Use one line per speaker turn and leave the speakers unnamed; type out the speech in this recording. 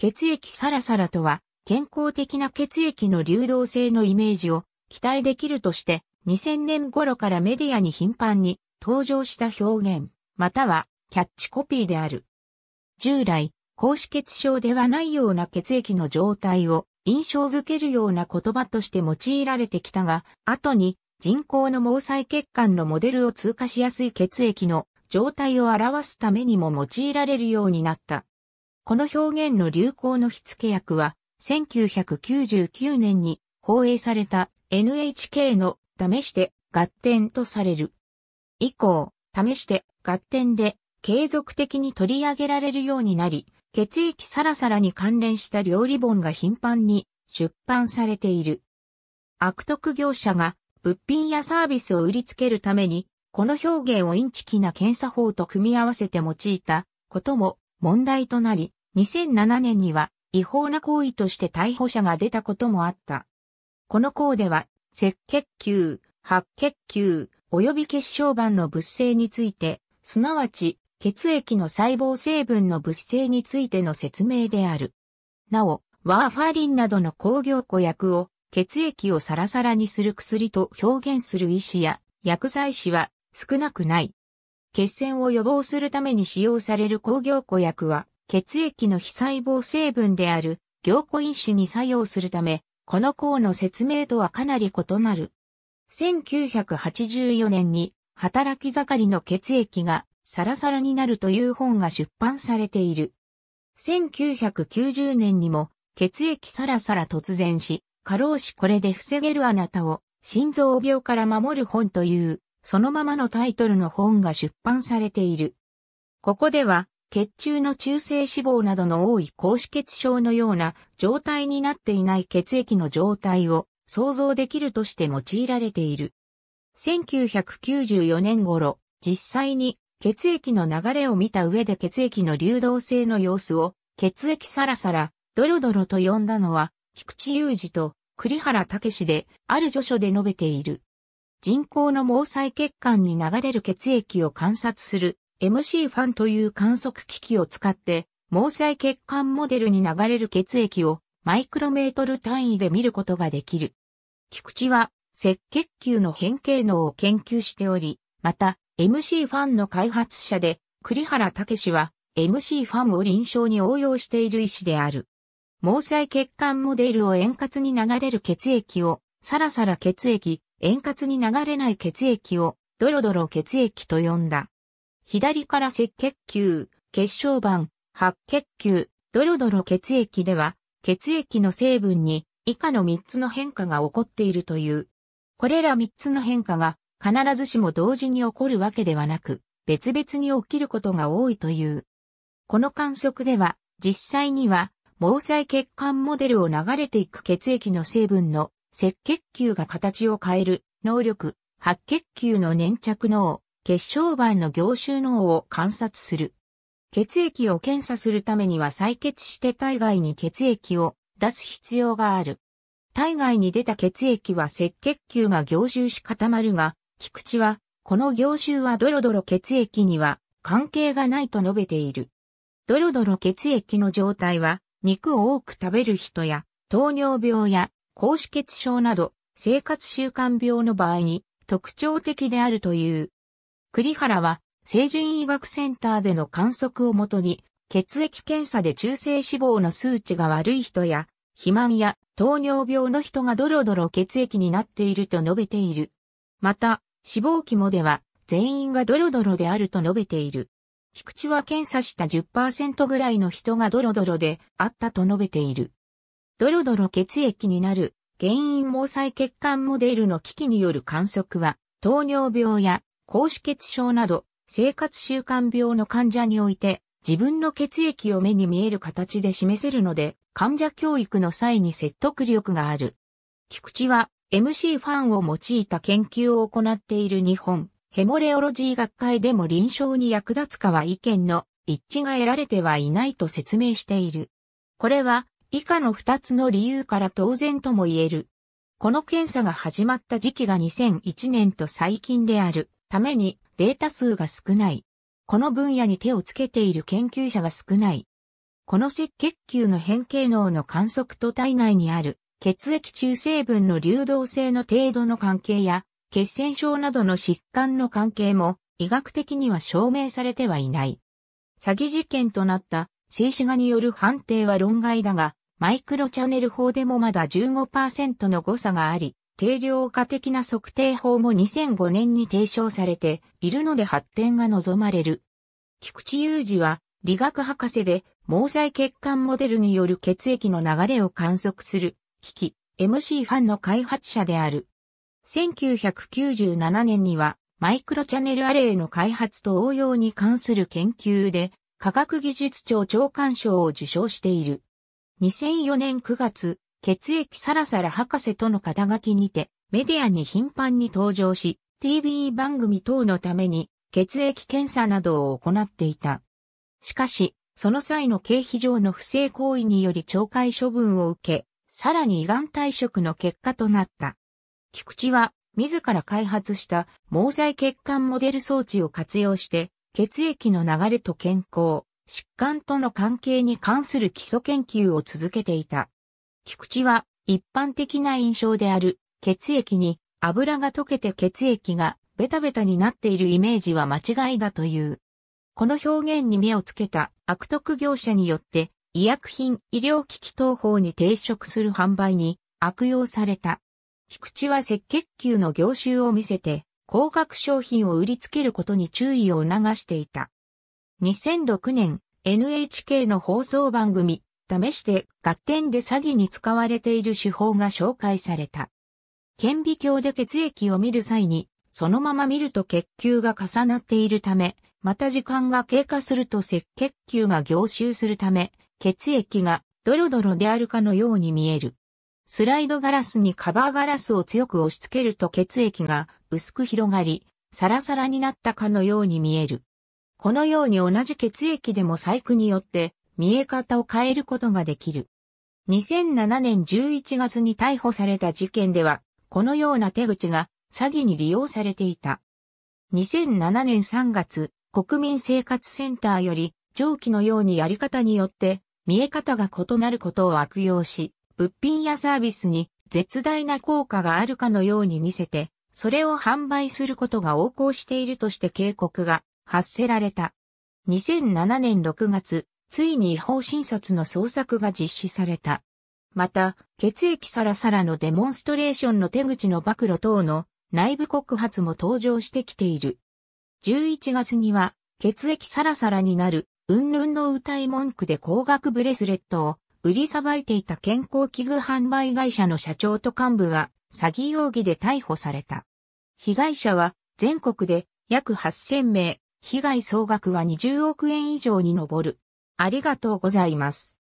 血液サラサラとは、健康的な血液の流動性のイメージを期待できるとして、2000年頃からメディアに頻繁に登場した表現、またはキャッチコピーである。従来、高脂血症ではないような血液の状態を印象づけるような言葉として用いられてきたが、後に人工の毛細血管のモデルを通過しやすい血液の状態を表すためにも用いられるようになった。この表現の流行の火付け役は、1999年に放映された NHK の試して合点とされる。以降、試して合点で継続的に取り上げられるようになり、血液サラサラに関連した料理本が頻繁に出版されている。悪徳業者が物品やサービスを売りつけるために、この表現をインチキな検査法と組み合わせて用いたことも問題となり、2007年には違法な行為として逮捕者が出たこともあった。この項では、赤血球、白血球、及び血小板の物性について、すなわち血液の細胞成分の物性についての説明である。なお、ワーファリンなどの工業庫薬を血液をサラサラにする薬と表現する医師や薬剤師は少なくない。血栓を予防するために使用される工業庫薬は血液の非細胞成分である凝固因子に作用するため、この項の説明とはかなり異なる。1984年に働き盛りの血液がサラサラになるという本が出版されている。1990年にも血液サラサラ突然し、過労死これで防げるあなたを心臓病から守る本という、そのままのタイトルの本が出版されている。ここでは血中の中性脂肪などの多い高脂血症のような状態になっていない血液の状態を想像できるとして用いられている。1994年頃、実際に血液の流れを見た上で血液の流動性の様子を血液サラサラ、ドロドロと呼んだのは菊池雄二と栗原武史である著書で述べている。人工の毛細血管に流れる血液を観察する MC ファンという観測機器を使って、毛細血管モデルに流れる血液をマイクロメートル単位で見ることができる。菊池は赤血球の変形能を研究しており、また MC ファンの開発者で栗原武は MC ファンを臨床に応用している医師である。毛細血管モデルを円滑に流れる血液を、さらさら血液、円滑に流れない血液を、ドロドロ血液と呼んだ。左から赤血球、血小板、白血球、ドロドロ血液では、血液の成分に以下の3つの変化が起こっているという。これら3つの変化が必ずしも同時に起こるわけではなく、別々に起きることが多いという。この観測では、実際には、毛細血管モデルを流れていく血液の成分の赤血球が形を変える能力、白血球の粘着能、血小板の凝集脳を観察する。血液を検査するためには採血して体外に血液を出す必要がある。体外に出た血液は赤血球が凝集し固まるが、菊池は、この凝集はドロドロ血液には関係がないと述べている。ドロドロ血液の状態は、肉を多く食べる人や、糖尿病や、高脂血症など、生活習慣病の場合に特徴的であるという。栗原は、成人医学センターでの観測をもとに、血液検査で中性脂肪の数値が悪い人や、肥満や糖尿病の人がドロドロ血液になっていると述べている。また、死亡肝では全員がドロドロであると述べている。菊池は検査した10%ぐらいの人がドロドロであったと述べている。ドロドロ血液になる原因毛細血管モデルの機器による観測は糖尿病や高脂血症など、生活習慣病の患者において、自分の血液を目に見える形で示せるので、患者教育の際に説得力がある。菊池は MC ファンを用いた研究を行っている日本ヘモレオロジー学会でも臨床に役立つかは意見の一致が得られてはいないと説明している。これは以下の2つの理由から当然とも言える。この検査が始まった時期が2001年と最近である。ためにデータ数が少ない。この分野に手をつけている研究者が少ない。この赤血球の変形能の観測と体内にある血液中成分の流動性の程度の関係や血栓症などの疾患の関係も医学的には証明されてはいない。詐欺事件となった静止画による判定は論外だが、マイクロチャネル法でもまだ15%の誤差があり、定量化的な測定法も2005年に提唱されているので発展が望まれる。菊池雄二は理学博士で毛細血管モデルによる血液の流れを観測する機器 MC ファンの開発者である。1997年にはマイクロチャネルアレイの開発と応用に関する研究で科学技術庁長官賞を受賞している。2004年9月、血液サラサラ博士との肩書きにて、メディアに頻繁に登場し、TV 番組等のために血液検査などを行っていた。しかし、その際の経費上の不正行為により懲戒処分を受け、さらに胃がん退職の結果となった。菊池は、自ら開発した毛細血管モデル装置を活用して、血液の流れと健康、疾患との関係に関する基礎研究を続けていた。菊池は一般的な印象である血液に油が溶けて血液がベタベタになっているイメージは間違いだという。この表現に目をつけた悪徳業者によって医薬品医療機器等法に抵触する販売に悪用された。菊池は赤血球の業種を見せて高額商品を売りつけることに注意を促していた。2006年 NHK の放送番組試して合点で詐欺に使われている手法が紹介された。顕微鏡で血液を見る際に、そのまま見ると血球が重なっているため、また時間が経過すると赤血球が凝集するため、血液がドロドロであるかのように見える。スライドガラスにカバーガラスを強く押し付けると血液が薄く広がり、サラサラになったかのように見える。このように同じ血液でも細工によって見え方を変えることができる。2007年11月に逮捕された事件では、このような手口が詐欺に利用されていた。2007年3月、国民生活センターより、上記のようにやり方によって、見え方が異なることを悪用し、物品やサービスに絶大な効果があるかのように見せて、それを販売することが横行しているとして警告が発せられた。2007年6月、ついに違法診察の捜索が実施された。また、血液サラサラのデモンストレーションの手口の暴露等の内部告発も登場してきている。11月には、血液サラサラになる、云々の歌い文句で高額ブレスレットを売りさばいていた健康器具販売会社の社長と幹部が詐欺容疑で逮捕された。被害者は全国で約8000名、被害総額は20億円以上に上る。ありがとうございます。